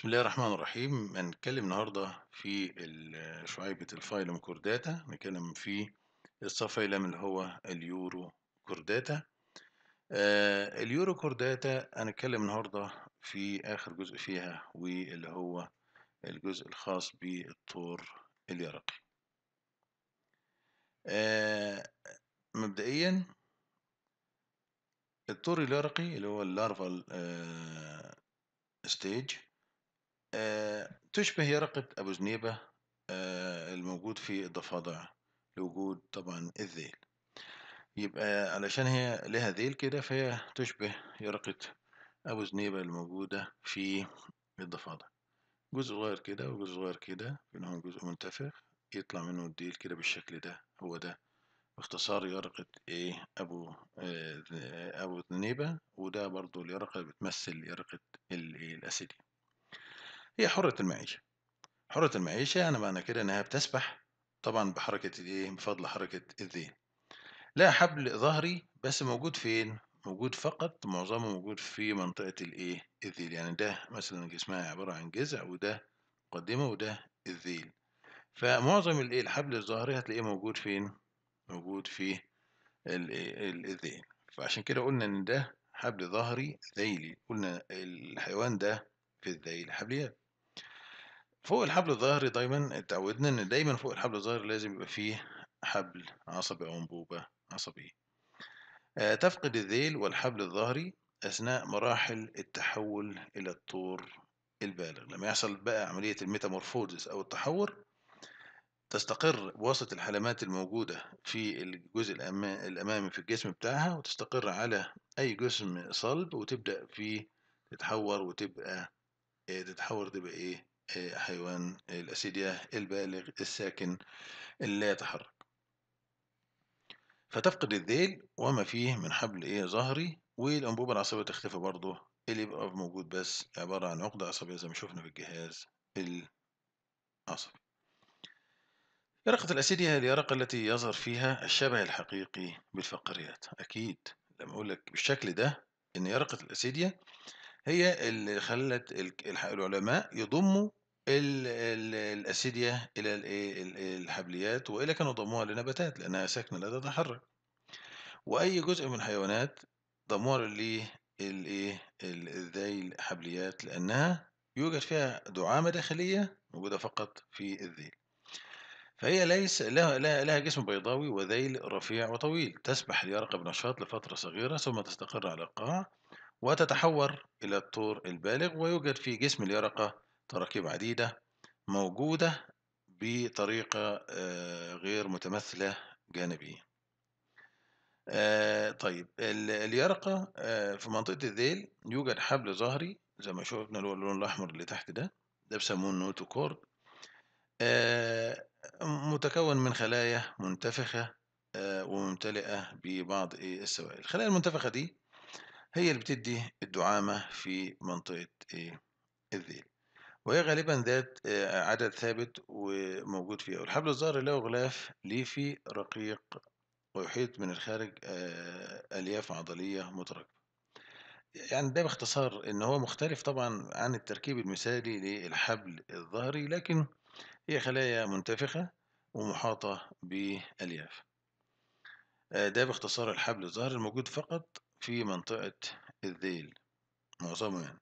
بسم الله الرحمن الرحيم هنتكلم النهاردة في شعيبة الفايلم كورداتا نتكلم في الصفايلم اللي هو اليورو كورداتا آه اليورو كورداتا هنتكلم النهاردة في آخر جزء فيها واللي هو الجزء الخاص بالطور اليرقي آه مبدئيا الطور اليرقي اللي هو اللارفال آه ستيج آه، تشبه يرقة أبو زنيبة آه، الموجود في الضفادع لوجود طبعا الذيل يبقى علشان هي لها ذيل كده فهي تشبه يرقة أبو زنيبة الموجودة في الضفادع جزء صغير كده وجزء صغير كده إن هو جزء منتفخ يطلع منه الديل كده بالشكل ده هو ده باختصار يرقة إيه أبو آه، أبو ذنيبة وده برضو اليرقة بتمثل يرقة الأسيدين هي حرة المعيشة حرة المعيشة أنا يعني معنى كده إنها بتسبح طبعا بحركة الإيه بفضل حركة الذهن لا حبل ظهري بس موجود فين موجود فقط معظمه موجود في منطقة الإيه الذيل يعني ده مثلا جسمها عبارة عن جذع وده مقدمة وده الذيل فمعظم الإيه الحبل الظهري هتلاقيه موجود فين موجود في إيه؟ الذيل فعشان كده قلنا إن ده حبل ظهري ذيلي قلنا الحيوان ده في الذيل حبليات فوق الحبل الظهري دايما اتعودنا ان دايما فوق الحبل الظهري لازم يبقى فيه حبل عصبي او انبوبة عصبية آه تفقد الذيل والحبل الظهري اثناء مراحل التحول الى الطور البالغ لما يحصل بقى عملية الميتامورفوزس او التحور تستقر بواسطه الحلمات الموجودة في الجزء الأمامي في الجسم بتاعها وتستقر على أي جسم صلب وتبدأ فيه تتحور وتبقى آه، تتحور تبقى إيه حيوان الأسيديا البالغ الساكن لا يتحرك فتفقد الذيل وما فيه من حبل ايه ظهري والأنبوبة العصبية تختفي برضه اللي يبقى موجود بس عبارة عن عقدة عصبية زي ما شفنا في الجهاز العصبي يرقة الأسيديا هي اليرقة التي يظهر فيها الشبه الحقيقي بالفقريات أكيد لما أقول لك بالشكل ده إن يرقة الأسيديا هي اللي خلت العلماء يضموا ال ال الأسيديا إلى الإيه، إيه، الحبليات وإلى كانوا ضموها لنباتات لأنها ساكنة لا تتحرك. وأي جزء من الحيوانات ضموها للإيه، ال إيه، الحبليات لأنها يوجد فيها دعامة داخلية موجودة فقط في الذيل. فهي ليس لها لها جسم بيضاوي وذيل رفيع وطويل، تسبح اليرقة بنشاط لفترة صغيرة ثم تستقر على القاع وتتحور إلى الطور البالغ ويوجد في جسم اليرقة تراكيب عديدة موجودة بطريقة آه، غير متمثلة جانبيا آه، طيب اليرقة آه، في منطقة الذيل يوجد حبل ظهري زي ما شوفنا اللي هو اللون الأحمر اللي تحت ده ده بيسموه النوتو كورد متكون من خلايا منتفخة وممتلئة ببعض إيه، السوائل الخلايا المنتفخة دي هي اللي بتدي الدعامة في منطقة إيه، الذيل وهي غالبا ذات عدد ثابت وموجود فيها والحبل الظهري له غلاف ليفي رقيق ويحيط من الخارج ألياف عضلية متراكمة يعني ده باختصار ان هو مختلف طبعا عن التركيب المثالي للحبل الظهري لكن هي خلايا منتفخة ومحاطة بألياف ده باختصار الحبل الظهري الموجود فقط في منطقة الذيل معظمه يعني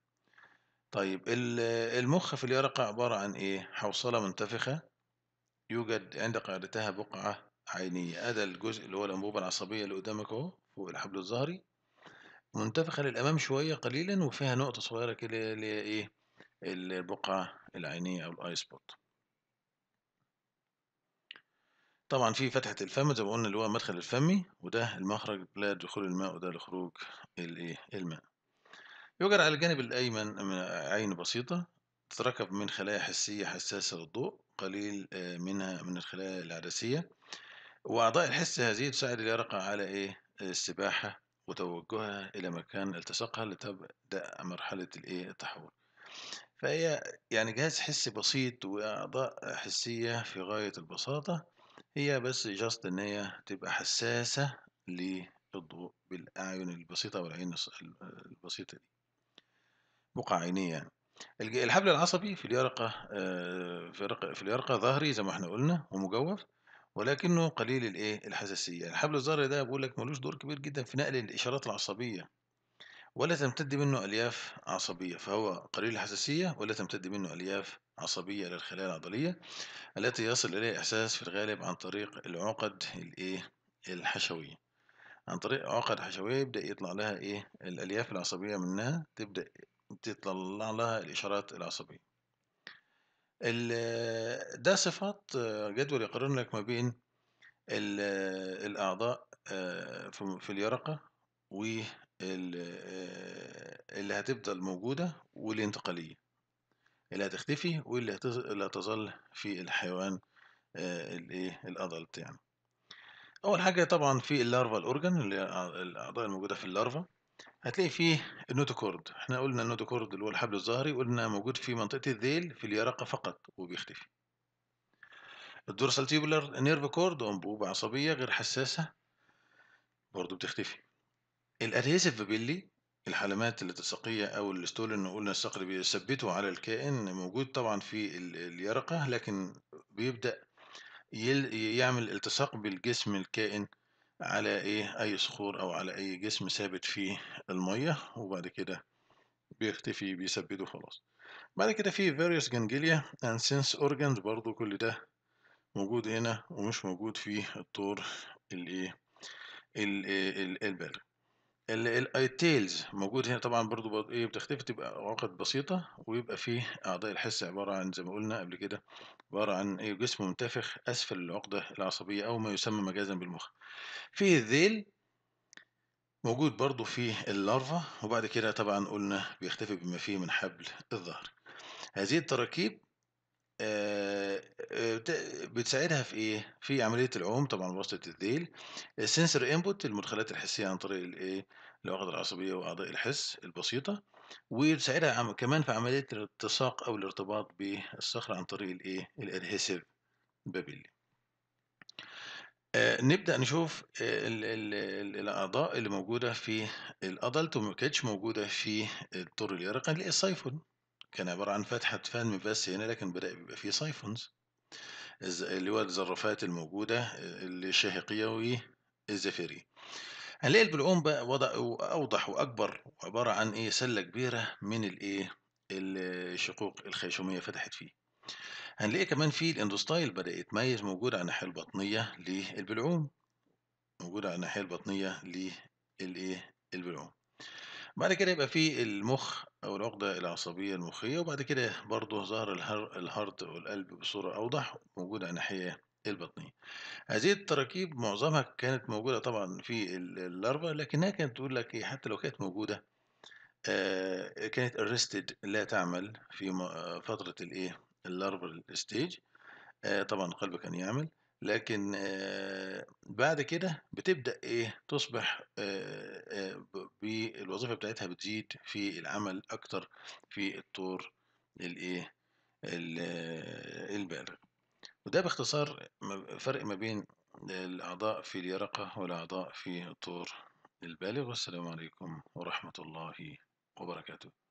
طيب ال المُخ في اليرقة عبارة عن إيه؟ حوصلة منتفخة يوجد عند قاعدتها بقعة عينية، هذا الجزء اللي هو الأنبوبة العصبية اللي قدامك أهو فوق الحبل الظهري، منتفخة للأمام شوية قليلًا وفيها نقطة صغيرة كده اللي هي إيه، البقعة العينية أو الأي سبوت طبعًا في فتحة الفم زي ما قلنا اللي هو المدخل الفمي، وده المخرج لدخول الماء وده لخروج الإيه، الماء. يوجد على الجانب الأيمن من عين بسيطة تتركب من خلايا حسية حساسة للضوء قليل آه، منها من الخلايا العدسية وأعضاء الحس هذه تساعد اليرقة على إيه آه، السباحة وتوجهها إلى مكان التصاقها لتبدأ مرحلة الإيه التحول فهي يعني جهاز حسي بسيط وأعضاء حسية في غاية البساطة هي بس جاست إن هي تبقى حساسة للضوء بالأعين البسيطة والعين البسيطة دي بقع عينية يعني. الحبل العصبي في اليرقة آه، في, في اليرقة ظهري زي ما احنا قلنا ومجوف ولكنه قليل الايه الحساسية يعني الحبل الظهري ده بقول لك ملوش دور كبير جدا في نقل الإشارات العصبية ولا تمتد منه ألياف عصبية فهو قليل الحساسية ولا تمتد منه ألياف عصبية للخلايا العضلية التي يصل إليها إحساس في الغالب عن طريق العقد الإيه الحشوية عن طريق عقد حشوية يبدأ يطلع لها إيه الألياف العصبية منها تبدأ تطلع لها الإشارات العصبية ده صفات جدول يقارن لك ما بين الأعضاء آه، في اليرقة واللي آه، هتفضل موجودة والانتقالية اللي هتختفي واللي هتظل في الحيوان آه، الايه الأدلت يعني أول حاجة طبعا في اللارفا الأورجن اللي الأعضاء الموجودة في اللارفا هتلاقي فيه النوتوكورد احنا قلنا النوتوكورد اللي هو الحبل الظهري قلنا موجود في منطقة الذيل في اليرقة فقط وبيختفي الدورسال تيبولر نيرف كورد أنبوبة عصبية غير حساسة برضو بتختفي الادهيسيف بيلي الحلمات الالتصاقية أو الستول إن قلنا الصقر بيثبته على الكائن موجود طبعا في اليرقة لكن بيبدأ يعمل التصاق بالجسم الكائن على ايه اي صخور او على اي جسم ثابت فيه الميه وبعد كده بيختفي بيثبته خلاص بعد كده في various ganglia and sense organs برضو كل ده موجود هنا ومش موجود في الطور الايه إيه، إيه، البالغ تيلز موجود هنا طبعا برضو, ايه بتختفي تبقى عقد بسيطة ويبقى فيه أعضاء الحس عبارة عن زي ما قلنا قبل كده عبارة عن ايه جسم منتفخ أسفل العقدة العصبية أو ما يسمى مجازا بالمخ فيه الذيل موجود برضو في اللارفا وبعد كده طبعا قلنا بيختفي بما فيه من حبل الظهر هذه التراكيب آه، آه، بتساعدها في ايه؟ في عمليه العوم طبعا بواسطه الذيل، السنسور انبوت المدخلات الحسيه عن طريق الايه؟ الاوعيه العصبيه واعضاء الحس البسيطه وتساعدها كمان في عمليه الالتصاق او الارتباط بالصخر عن طريق الايه؟ الادهيسيف بابيل آه، نبدأ نشوف الأعضاء اللي موجودة في الأدلت وما كانتش موجودة في الطور اليرقي اللي هي السيفون كان عبارة عن فتحة فم بس هنا لكن بدأ بيبقى فيه سايفونز اللي هو الزرافات الموجودة شاهقيه والزفيرية هنلاقي البلعوم بقى وضع أوضح وأكبر وعبارة عن إيه سلة كبيرة من الإيه الشقوق الخيشومية فتحت فيه هنلاقي كمان في الاندوستايل بدأ يتميز موجود على الناحية البطنية للبلعوم موجود على الناحية البطنية للإيه البلعوم بعد كده يبقى في المخ أو العقدة العصبية المخية وبعد كده برضه ظهر الهرط والقلب بصورة أوضح موجودة على الناحية البطنية. هذه التراكيب معظمها كانت موجودة طبعا في اللارفا لكنها كانت تقول لك إيه حتى لو كانت موجودة كانت arrested لا تعمل في فترة الإيه اللارفا ستيج طبعا القلب كان يعمل لكن بعد كده بتبدأ إيه تصبح بالوظيفة بتاعتها بتزيد في العمل أكتر في الطور الإيه البالغ وده باختصار فرق ما بين الأعضاء في اليرقة والأعضاء في الطور البالغ والسلام عليكم ورحمة الله وبركاته